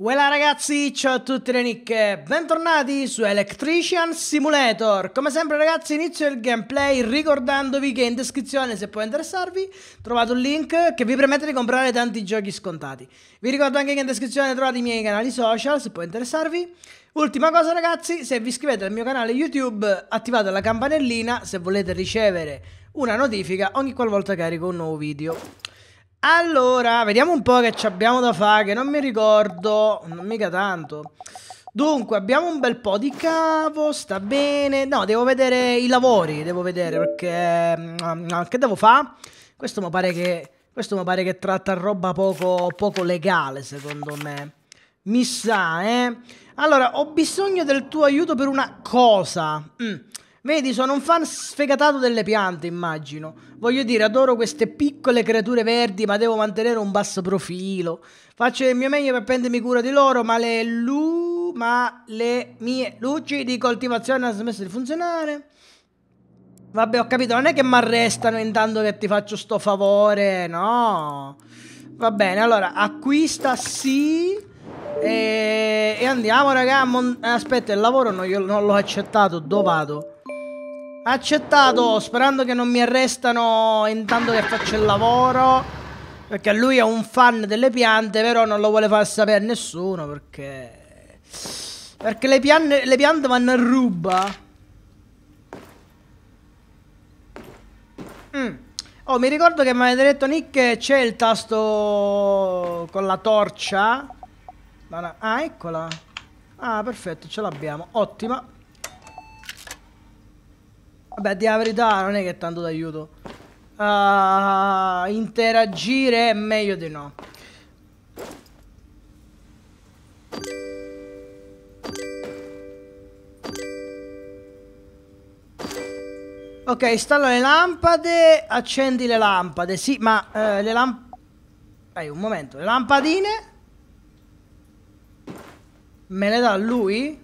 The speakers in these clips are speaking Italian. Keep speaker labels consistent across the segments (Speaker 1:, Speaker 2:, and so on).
Speaker 1: Voilà ragazzi, ciao a tutti le nicche, bentornati su Electrician Simulator Come sempre ragazzi inizio il gameplay ricordandovi che in descrizione se può interessarvi trovate un link che vi permette di comprare tanti giochi scontati Vi ricordo anche che in descrizione trovate i miei canali social se può interessarvi Ultima cosa ragazzi, se vi iscrivete al mio canale YouTube attivate la campanellina se volete ricevere una notifica ogni qualvolta carico un nuovo video allora, vediamo un po' che ci abbiamo da fare, che non mi ricordo, non mica tanto. Dunque, abbiamo un bel po' di cavo, sta bene. No, devo vedere i lavori, devo vedere perché... Mm, ah, che devo fare? Questo mi pare che... Questo mi pare che tratta roba poco, poco legale, secondo me. Mi sa, eh? Allora, ho bisogno del tuo aiuto per una cosa. Mm. Vedi, sono un fan sfegatato delle piante, immagino. Voglio dire, adoro queste piccole creature verdi, ma devo mantenere un basso profilo. Faccio il mio meglio per prendermi cura di loro, ma le, lu ma le mie luci di coltivazione hanno smesso di funzionare. Vabbè, ho capito, non è che mi arrestano intanto che ti faccio sto favore, no. Va bene, allora, acquista sì... E, andiamo raga Aspetta il lavoro non, non l'ho accettato Dove vado? Accettato, sperando che non mi arrestano intanto che faccio il lavoro. Perché lui è un fan delle piante, però non lo vuole far sapere a nessuno perché... Perché le, piante, le piante vanno a ruba. Mm. Oh, mi ricordo che mi avete detto Nick c'è il tasto con la torcia. Ah, eccola. Ah, perfetto, ce l'abbiamo. Ottima. Vabbè, di la verità non è che tanto d'aiuto. Uh, interagire è meglio di no. Ok, installo le lampade, accendi le lampade. Sì, ma eh, le lampade... Dai, un momento. Le lampadine... Me le dà lui?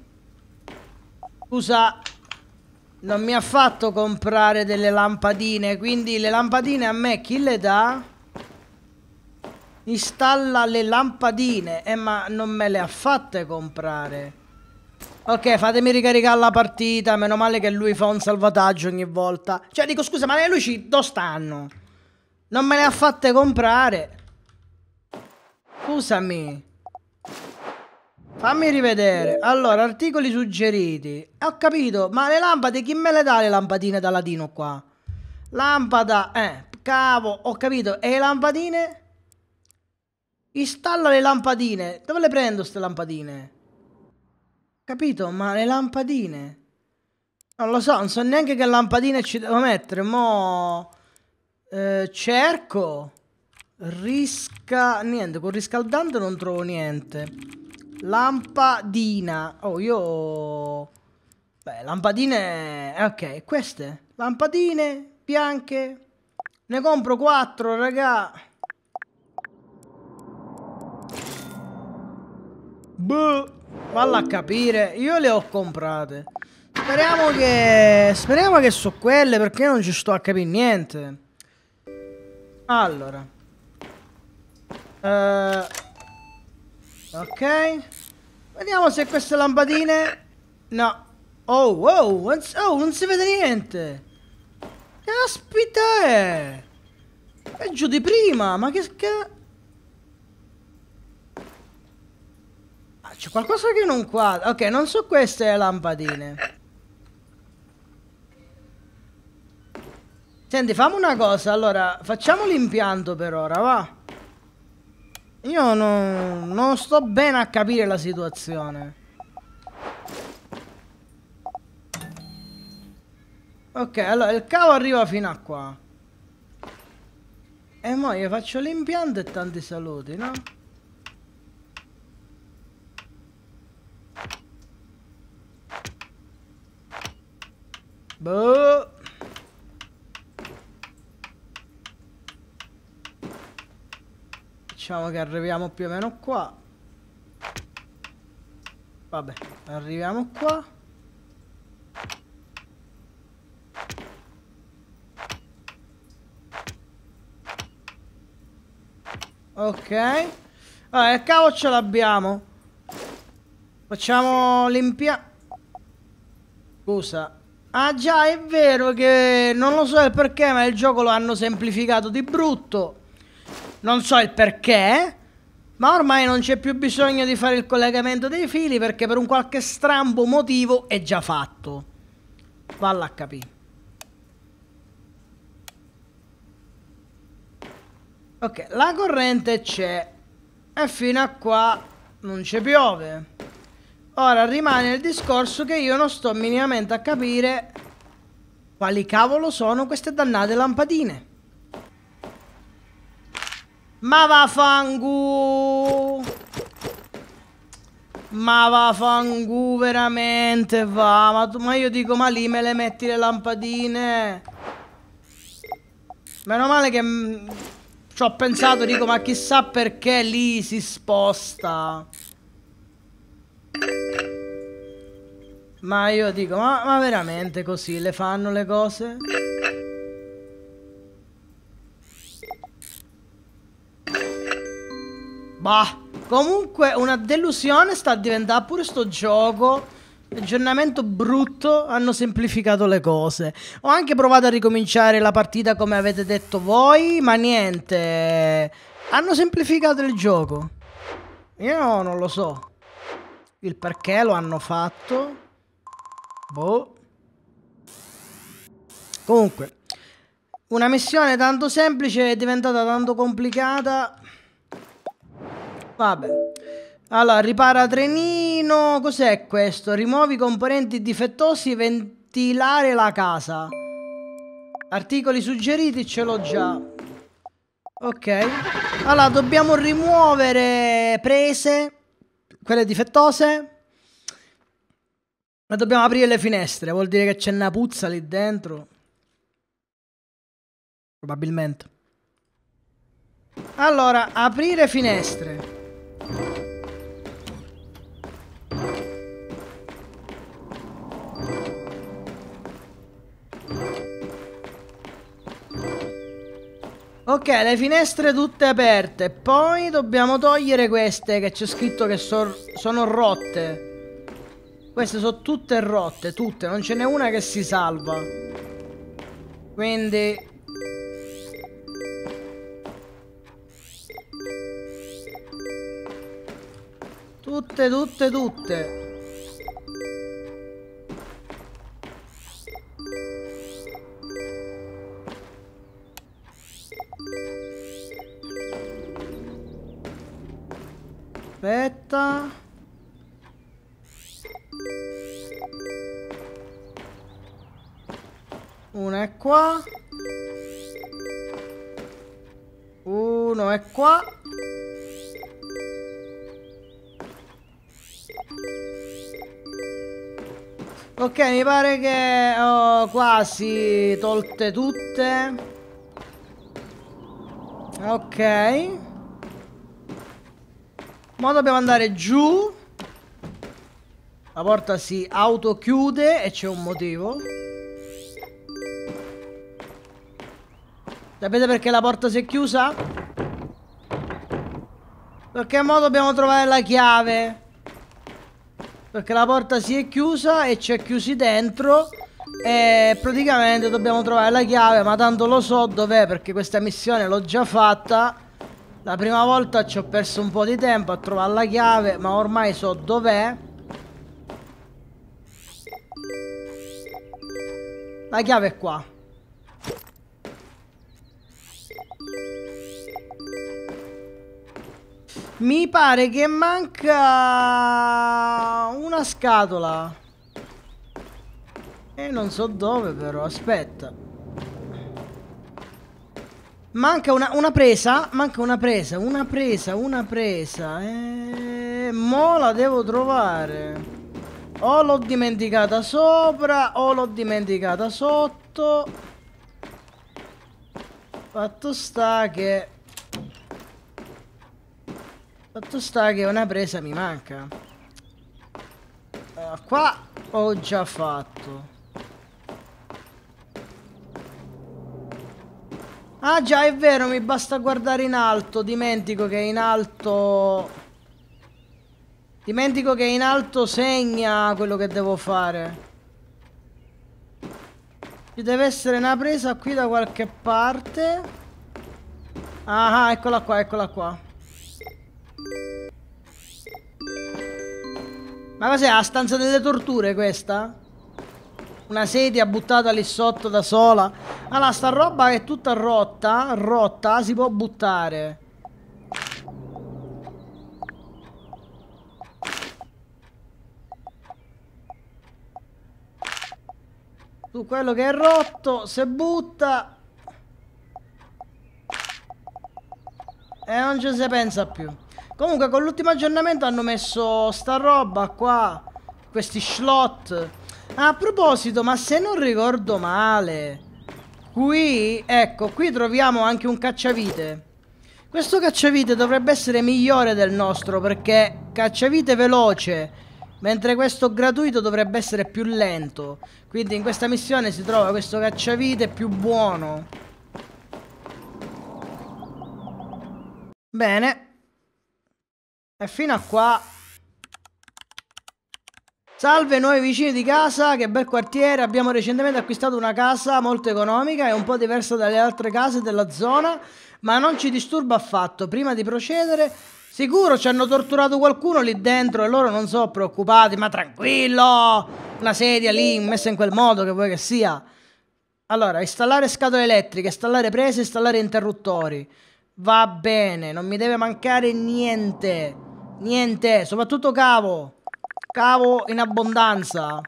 Speaker 1: Scusa, non mi ha fatto comprare delle lampadine, quindi le lampadine a me chi le dà? Installa le lampadine, eh ma non me le ha fatte comprare. Ok, fatemi ricaricare la partita, meno male che lui fa un salvataggio ogni volta. Cioè dico scusa, ma le luci dove stanno? Non me le ha fatte comprare. Scusami. Fammi rivedere. Allora, articoli suggeriti. Ho capito, ma le lampade, chi me le dà le lampadine da latino qua? Lampada, eh, cavo, ho capito. E le lampadine? Installa le lampadine. Dove le prendo queste lampadine? Capito, ma le lampadine... Non lo so, non so neanche che lampadine ci devo mettere. Mo... Eh, cerco... Risca... Niente, con riscaldante non trovo niente. Lampadina. Oh, io... Beh, lampadine... Ok, queste. Lampadine bianche. Ne compro quattro, raga. Boh, valla a capire. Io le ho comprate. Speriamo che... Speriamo che so quelle, perché non ci sto a capire niente. Allora. Uh... Ok. Vediamo se queste lampadine... No. Oh, wow, oh, non si vede niente. Caspita è! È giù di prima, ma che... che... Ah, c'è qualcosa che non quadra. Ok, non so queste lampadine. Senti, fammi una cosa, allora, facciamo l'impianto per ora, va? Io non, non sto bene a capire la situazione. Ok, allora il cavo arriva fino a qua. E mo io faccio l'impianto e tanti saluti, no? Boh. Diciamo che arriviamo più o meno qua. Vabbè, arriviamo qua. Ok. Allora, e cavo ce l'abbiamo. Facciamo l'impianto. Scusa. Ah già, è vero che non lo so il perché, ma il gioco lo hanno semplificato di brutto non so il perché, ma ormai non c'è più bisogno di fare il collegamento dei fili perché per un qualche strambo motivo è già fatto. Valla a capire. Ok, la corrente c'è e fino a qua non ci piove. Ora rimane il discorso che io non sto minimamente a capire quali cavolo sono queste dannate lampadine. Ma vaffangu. Ma vaffangu veramente va. Ma, tu, ma io dico, ma lì me le metti le lampadine. Meno male che mm, ci ho pensato, dico, ma chissà perché lì si sposta. Ma io dico, ma, ma veramente così le fanno le cose? Bah, comunque una delusione sta diventando pure sto gioco. Aggiornamento brutto, hanno semplificato le cose. Ho anche provato a ricominciare la partita come avete detto voi, ma niente. Hanno semplificato il gioco. Io non lo so. Il perché lo hanno fatto. Boh. Comunque, una missione tanto semplice è diventata tanto complicata. Vabbè. Allora, ripara trenino. Cos'è questo? Rimuovi componenti difettosi, ventilare la casa. Articoli suggeriti ce l'ho già. Ok. Allora, dobbiamo rimuovere prese, quelle difettose. Ma dobbiamo aprire le finestre, vuol dire che c'è una puzza lì dentro. Probabilmente. Allora, aprire finestre. Ok, le finestre tutte aperte. Poi dobbiamo togliere queste che c'è scritto che so sono rotte. Queste sono tutte rotte, tutte. Non ce n'è una che si salva. Quindi... Tutte, tutte, tutte. mi pare che ho quasi tolte tutte. Ok. Ma dobbiamo andare giù. La porta si autochiude e c'è un motivo. Sapete perché la porta si è chiusa? Perché mo dobbiamo trovare la chiave. Perché la porta si è chiusa e ci è chiusi dentro E praticamente dobbiamo trovare la chiave Ma tanto lo so dov'è perché questa missione l'ho già fatta La prima volta ci ho perso un po' di tempo a trovare la chiave Ma ormai so dov'è La chiave è qua Mi pare che manca una scatola. E non so dove però, aspetta. Manca una, una presa, manca una presa, una presa, una presa. E... Eh, mo la devo trovare. O l'ho dimenticata sopra, o l'ho dimenticata sotto. Fatto sta che... Fatto sta che una presa mi manca. Allora, eh, qua ho già fatto. Ah già, è vero, mi basta guardare in alto. Dimentico che in alto... Dimentico che in alto segna quello che devo fare. Ci deve essere una presa qui da qualche parte. Ah, ah eccola qua, eccola qua. Ma cos'è? La stanza delle torture questa? Una sedia buttata lì sotto da sola. Allora, sta roba è tutta rotta. Rotta, si può buttare. Tu quello che è rotto, se butta... E non ci si pensa più. Comunque con l'ultimo aggiornamento hanno messo sta roba qua Questi slot A proposito ma se non ricordo male Qui, ecco, qui troviamo anche un cacciavite Questo cacciavite dovrebbe essere migliore del nostro Perché cacciavite veloce Mentre questo gratuito dovrebbe essere più lento Quindi in questa missione si trova questo cacciavite più buono Bene e fino a qua. Salve nuovi vicini di casa, che bel quartiere, abbiamo recentemente acquistato una casa molto economica e un po' diversa dalle altre case della zona, ma non ci disturba affatto. Prima di procedere, sicuro ci hanno torturato qualcuno lì dentro e loro non sono preoccupati, ma tranquillo, una sedia lì messa in quel modo che vuoi che sia. Allora, installare scatole elettriche, installare prese, installare interruttori. Va bene, non mi deve mancare niente. Niente, soprattutto cavo. Cavo in abbondanza.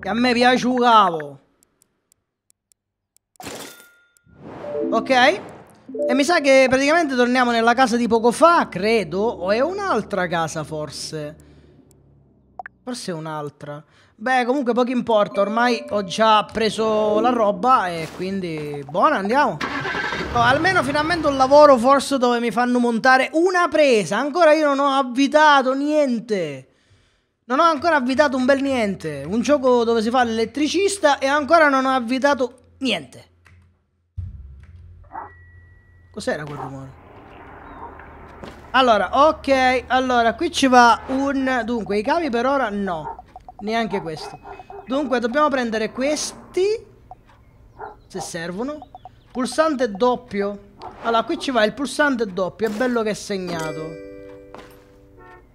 Speaker 1: Che a me piace un cavo. Ok. E mi sa che praticamente torniamo nella casa di poco fa, credo. O è un'altra casa, forse. Forse è un'altra. Beh, comunque poco importa. Ormai ho già preso la roba e quindi... Buona, andiamo. No, ecco, almeno finalmente un lavoro forse dove mi fanno montare una presa. Ancora io non ho avvitato niente. Non ho ancora avvitato un bel niente. Un gioco dove si fa l'elettricista e ancora non ho avvitato niente. Cos'era quel rumore? Allora, ok. Allora, qui ci va un... Dunque, i cavi per ora no. Neanche questo. Dunque, dobbiamo prendere questi. Se servono. Pulsante doppio. Allora, qui ci va il pulsante doppio. È bello che è segnato.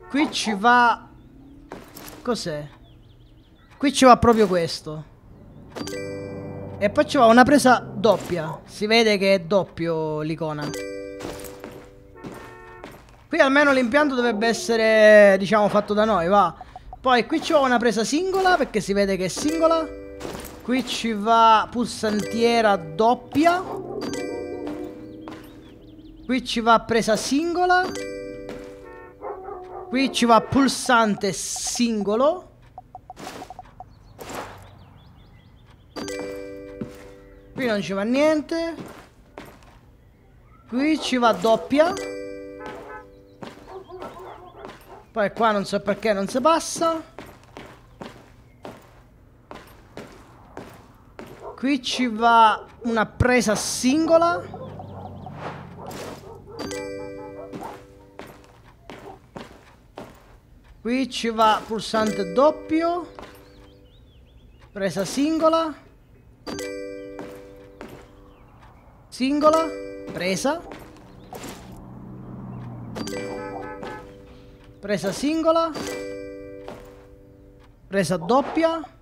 Speaker 1: Qui ci va... Cos'è? Qui ci va proprio questo. E poi ci va una presa doppia. Si vede che è doppio l'icona. Qui almeno l'impianto dovrebbe essere, diciamo, fatto da noi, va. Poi qui ci va una presa singola, perché si vede che è singola. Qui ci va pulsantiera doppia. Qui ci va presa singola. Qui ci va pulsante singolo. Qui non ci va niente. Qui ci va doppia. Poi qua non so perché non si passa. Qui ci va una presa singola. Qui ci va pulsante doppio. Presa singola. Singola. Presa. Presa singola. Presa doppia.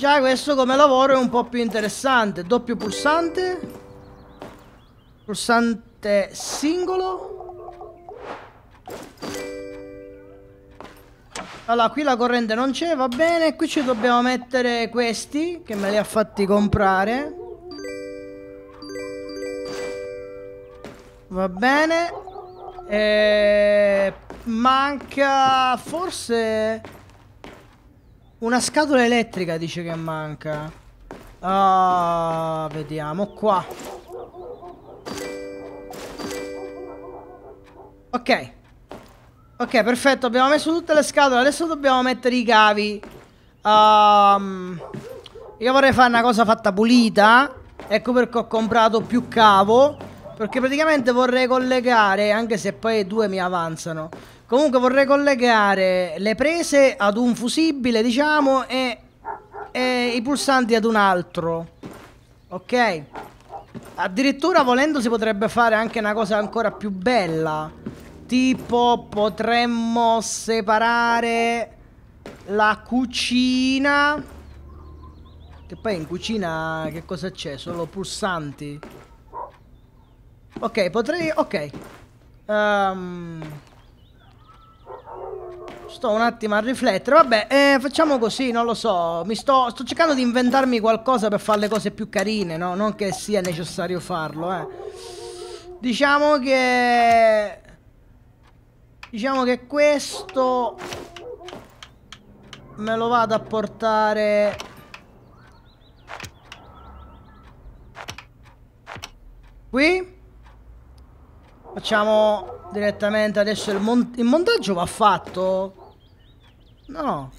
Speaker 1: Già questo come lavoro è un po' più interessante. Doppio pulsante. Pulsante singolo. Allora, qui la corrente non c'è, va bene. Qui ci dobbiamo mettere questi, che me li ha fatti comprare. Va bene. E... Eh, manca forse... Una scatola elettrica dice che manca. Ah, vediamo qua. Ok. Ok, perfetto, abbiamo messo tutte le scatole. Adesso dobbiamo mettere i cavi. Um, io vorrei fare una cosa fatta pulita. Ecco perché ho comprato più cavo. Perché praticamente vorrei collegare, anche se poi due mi avanzano. Comunque vorrei collegare le prese ad un fusibile, diciamo, e, e i pulsanti ad un altro. Ok? Addirittura volendo si potrebbe fare anche una cosa ancora più bella. Tipo potremmo separare la cucina. Che poi in cucina che cosa c'è? Solo pulsanti. Ok, potrei... Ok. Ehm... Um... Sto un attimo a riflettere. Vabbè, eh, facciamo così, non lo so. Sto, sto, cercando di inventarmi qualcosa per fare le cose più carine, no? Non che sia necessario farlo, eh. Diciamo che... Diciamo che questo... Me lo vado a portare... Qui? Facciamo direttamente adesso il, mon il montaggio va fatto No.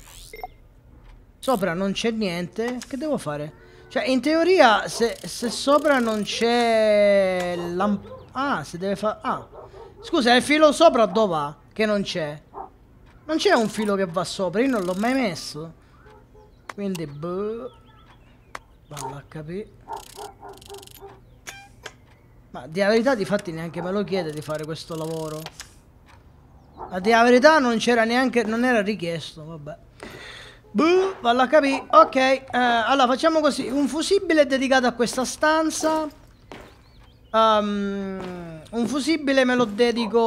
Speaker 1: Sopra non c'è niente. Che devo fare? Cioè, in teoria, se, se sopra non c'è... Ah, si deve fare... Ah. Scusa, il filo sopra dove va? Che non c'è. Non c'è un filo che va sopra. Io non l'ho mai messo. Quindi, boh. Valla HP. Ma di verità, di fatti, neanche me lo chiede di fare questo lavoro. A dire la verità non c'era neanche, non era richiesto, vabbè. Buh, valla capì. Ok, eh, allora facciamo così. Un fusibile dedicato a questa stanza. Um, un fusibile me lo dedico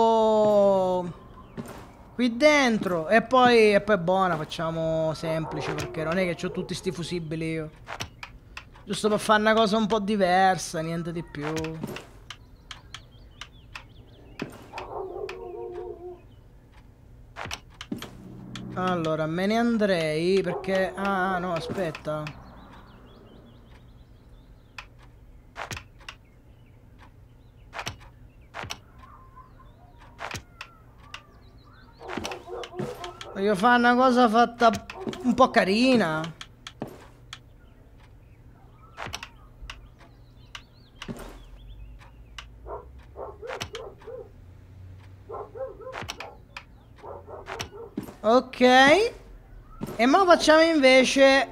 Speaker 1: qui dentro e poi, e poi buona, facciamo semplice perché non è che ho tutti sti fusibili io. Giusto per fare una cosa un po' diversa, niente di più. Allora, me ne andrei perché... Ah, no, aspetta. Voglio fare una cosa fatta un po' carina. Ok. E ma facciamo invece,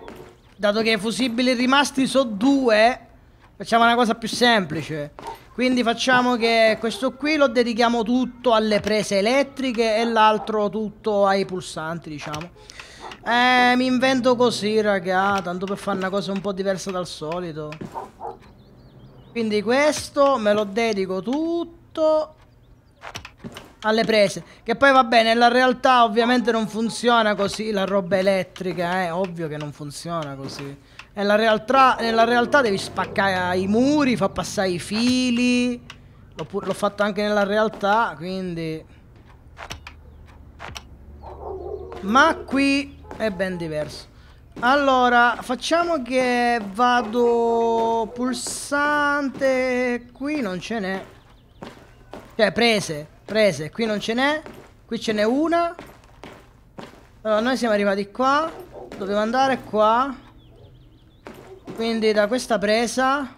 Speaker 1: dato che i fusibili rimasti sono due, facciamo una cosa più semplice. Quindi facciamo che questo qui lo dedichiamo tutto alle prese elettriche e l'altro tutto ai pulsanti, diciamo. Eh, mi invento così, raga, tanto per fare una cosa un po' diversa dal solito. Quindi questo me lo dedico tutto alle prese. Che poi va bene, nella realtà ovviamente non funziona così la roba elettrica, è eh? ovvio che non funziona così. Nella realtà, nella realtà devi spaccare i muri, far passare i fili. L'ho fatto anche nella realtà, quindi... Ma qui è ben diverso. Allora, facciamo che vado pulsante... Qui non ce n'è. Cioè, prese. Prese, qui non ce n'è. Qui ce n'è una. Allora, noi siamo arrivati qua. Dobbiamo andare qua. Quindi da questa presa...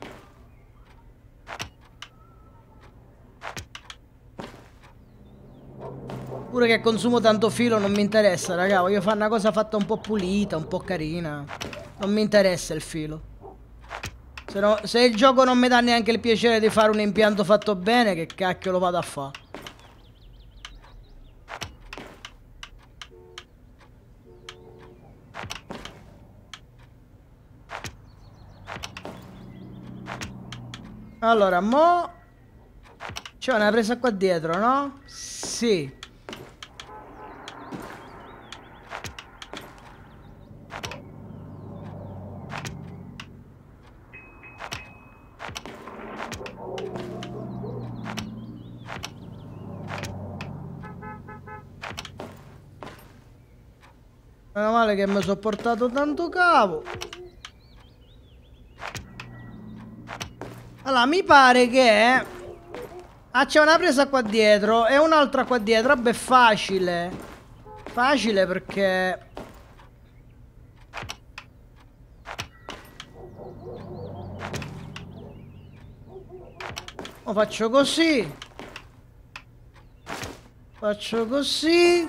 Speaker 1: Pure che consumo tanto filo non mi interessa, raga. Voglio fare una cosa fatta un po' pulita, un po' carina. Non mi interessa il filo. Se, no, se il gioco non mi dà neanche il piacere di fare un impianto fatto bene, che cacchio lo vado a fare? Allora, mo... C'è una presa qua dietro, no? Sì. Meno male che mi sono portato tanto cavo. Allora, mi pare che... Ah, c'è una presa qua dietro e un'altra qua dietro. Vabbè, facile. Facile perché... O faccio così. Faccio così.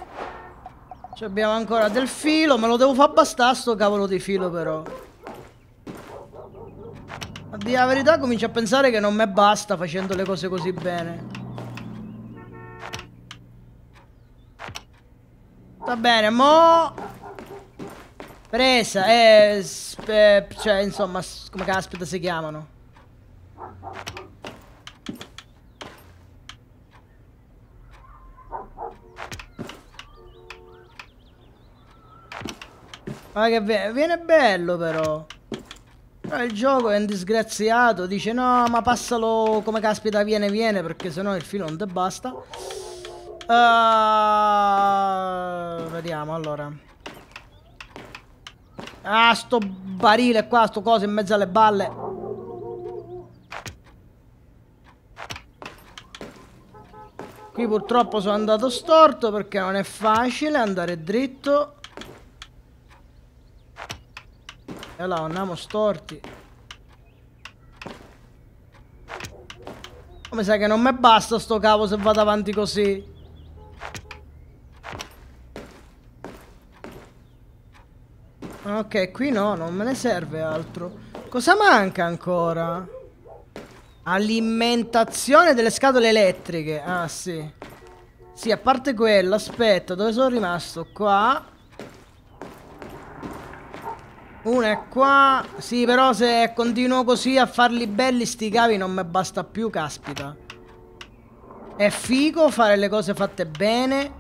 Speaker 1: Ci abbiamo ancora del filo. Me lo devo far bastare sto cavolo di filo però di la verità comincio a pensare che non me basta facendo le cose così bene. Va bene, mo... Presa, eh, eh, cioè, insomma, come caspita si chiamano? Ma che viene bello però. Però il gioco è un disgraziato, dice no ma passalo come caspita viene viene perché sennò il filo non te basta. Uh, vediamo allora. Ah sto barile qua, sto coso in mezzo alle balle. Qui purtroppo sono andato storto perché non è facile andare dritto E allora andiamo storti. Come sai che non mi basta sto cavo se vado avanti così. Ok, qui no, non me ne serve altro. Cosa manca ancora? Alimentazione delle scatole elettriche. Ah, sì. Sì, a parte quello, aspetta, dove sono rimasto? Qua. Uno è qua. Sì, però se continuo così a farli belli sti cavi non mi basta più, caspita. È figo fare le cose fatte bene,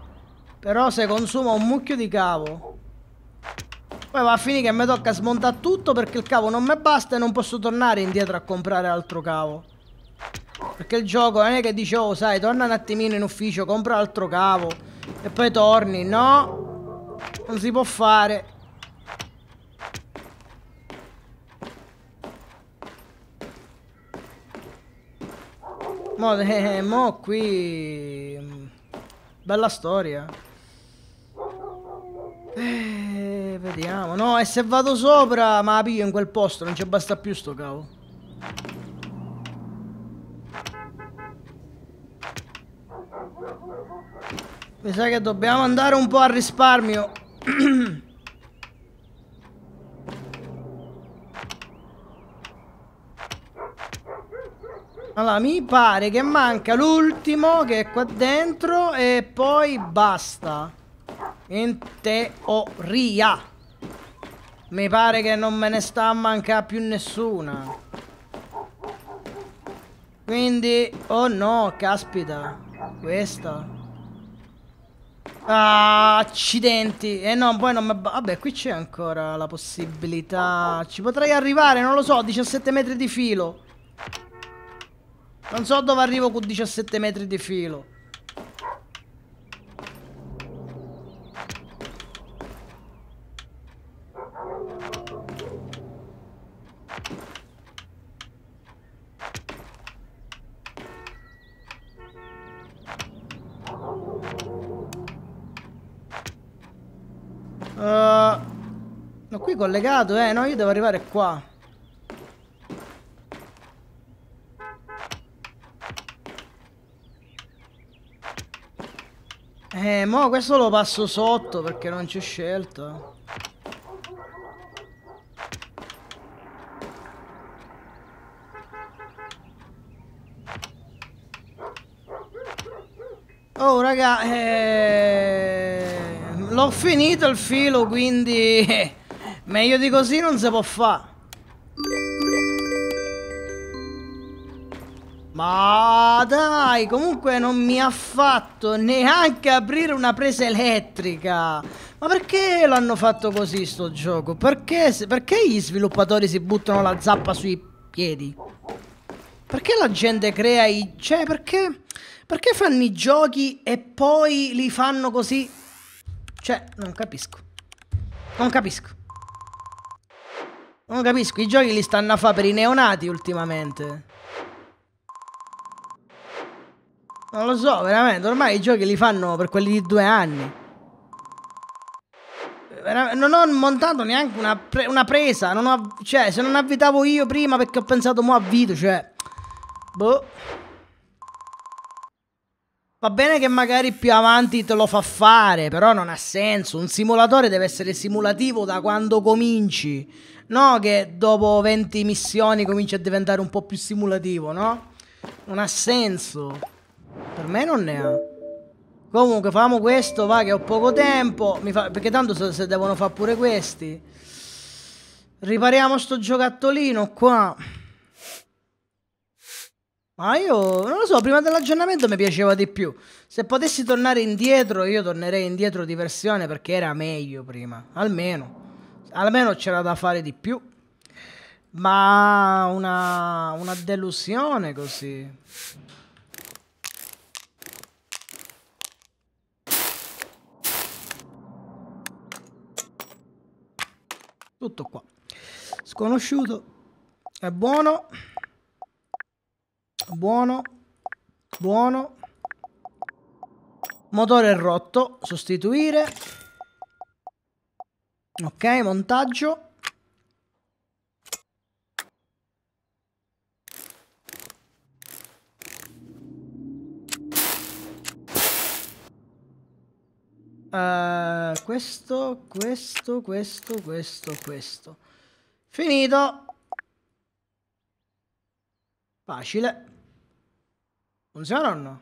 Speaker 1: però se consumo un mucchio di cavo. Poi va a finire che mi tocca smontare tutto perché il cavo non mi basta e non posso tornare indietro a comprare altro cavo. Perché il gioco non è che dice, oh sai, torna un attimino in ufficio, compra altro cavo e poi torni. No, non si può fare. Mo, eh, eh, mo qui... Mm, bella storia. Eh, vediamo. No, e se vado sopra, ma la piglio in quel posto, non ci basta più sto cavo. Mi sa che dobbiamo andare un po' a risparmio. Allora, mi pare che manca l'ultimo che è qua dentro e poi basta. In teoria. Mi pare che non me ne sta a mancare più nessuna. Quindi... Oh no, caspita. Questa. Ah, accidenti. E eh no, poi non mi... Vabbè, qui c'è ancora la possibilità. Ci potrei arrivare, non lo so, 17 metri di filo. Non so dove arrivo con 17 metri di filo. Uh, eh, no, qui collegato, eh? No, io devo arrivare qua. Eh, mo questo lo passo sotto perché non c'è scelta. Oh raga, eh... l'ho finito il filo quindi eh, meglio di così non si può fare. Ma dai, comunque non mi ha fatto neanche aprire una presa elettrica. Ma perché l'hanno fatto così sto gioco? Perché, perché gli sviluppatori si buttano la zappa sui piedi? Perché la gente crea i... Cioè, perché... Perché fanno i giochi e poi li fanno così? Cioè, non capisco. Non capisco. Non capisco, i giochi li stanno a fare per i neonati ultimamente. Non lo so, veramente, ormai i giochi li fanno per quelli di due anni. Non ho montato neanche una, pre una presa, non ho, cioè se non avvitavo io prima perché ho pensato mo avvito, cioè... Boh. Va bene che magari più avanti te lo fa fare, però non ha senso. Un simulatore deve essere simulativo da quando cominci. No che dopo 20 missioni cominci a diventare un po' più simulativo, no? Non ha senso. Per me non ne ha. Comunque famo questo, va che ho poco tempo. Fa... Perché tanto se, se devono fare pure questi. Ripariamo sto giocattolino qua. Ma io non lo so, prima dell'aggiornamento mi piaceva di più. Se potessi tornare indietro, io tornerei indietro di versione perché era meglio prima. Almeno. Almeno c'era da fare di più. Ma una, una delusione così. tutto qua sconosciuto è buono buono buono motore rotto sostituire ok montaggio Uh, questo, questo, questo, questo, questo. Finito. Facile. Funziona o no?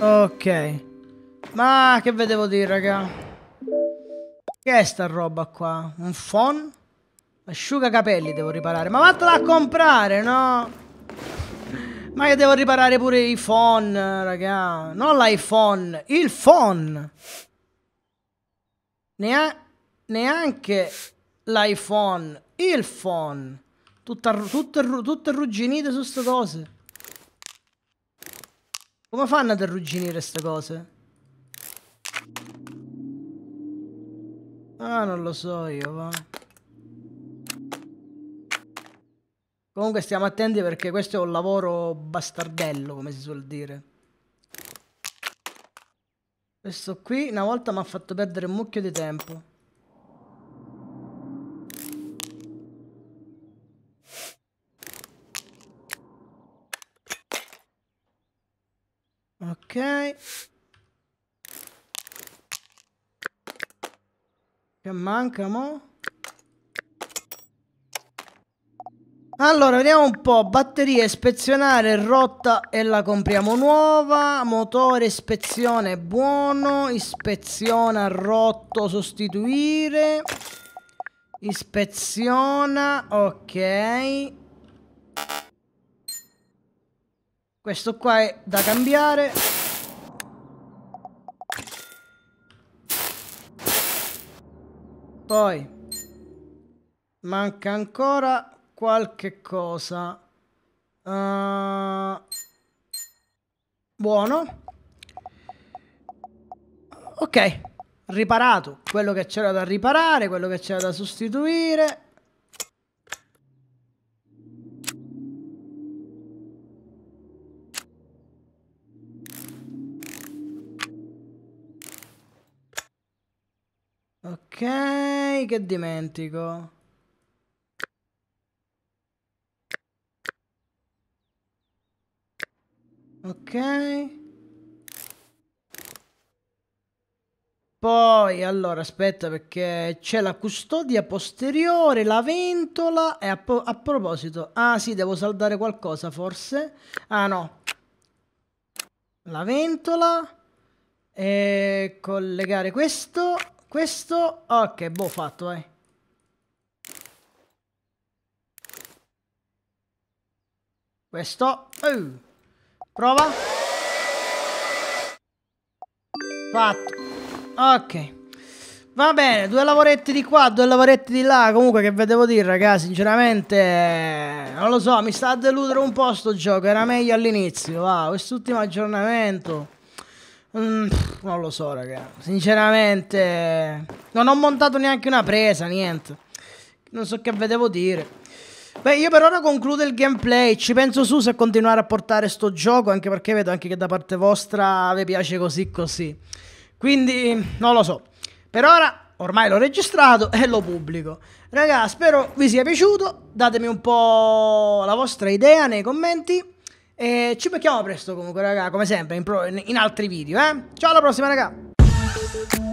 Speaker 1: Ok. Ma che ve devo dire, raga? Che è sta roba qua? Un phon? capelli devo riparare. Ma vattela a comprare, no? Ma io devo riparare pure i phone, raga. Non l'iPhone, il phone. Nea neanche l'iPhone, il phone. Tutta, tutte, tutte rugginite su queste cose. Come fanno ad arrugginire queste cose? Ah, non lo so io, va. Comunque stiamo attenti perché questo è un lavoro bastardello, come si suol dire. Questo qui una volta mi ha fatto perdere un mucchio di tempo. Ok. Che manca mo'? Allora, vediamo un po'. Batteria, ispezionare, rotta e la compriamo nuova. Motore, ispezione, buono. Ispeziona, rotto, sostituire. Ispeziona, ok. Questo qua è da cambiare. Poi manca ancora qualche cosa. Uh, buono. Ok, riparato quello che c'era da riparare, quello che c'era da sostituire. Ok, che dimentico. Poi, allora, aspetta perché c'è la custodia posteriore, la ventola e a, a, proposito... Ah sì, devo saldare qualcosa forse? Ah no. La ventola e collegare questo, questo... Ok, boh, fatto, vai. Eh. Questo... Oh. Prova. Fatto. Ok. Va bene, due lavoretti di qua, due lavoretti di là. Comunque, che ve devo dire, ragazzi? Sinceramente, eh, non lo so, mi sta a deludere un po' sto gioco. Era meglio all'inizio. Wow, quest'ultimo aggiornamento. Mm, non lo so, raga. Sinceramente, non ho montato neanche una presa, niente. Non so che ve devo dire. Beh, io per ora concludo il gameplay. Ci penso su se continuare a portare sto gioco, anche perché vedo anche che da parte vostra vi piace così così. Quindi, non lo so. Per ora ormai l'ho registrato e lo pubblico. Raga, spero vi sia piaciuto. Datemi un po' la vostra idea nei commenti. E ci becchiamo presto comunque, raga, come sempre, in, in altri video, eh? Ciao, alla prossima, raga!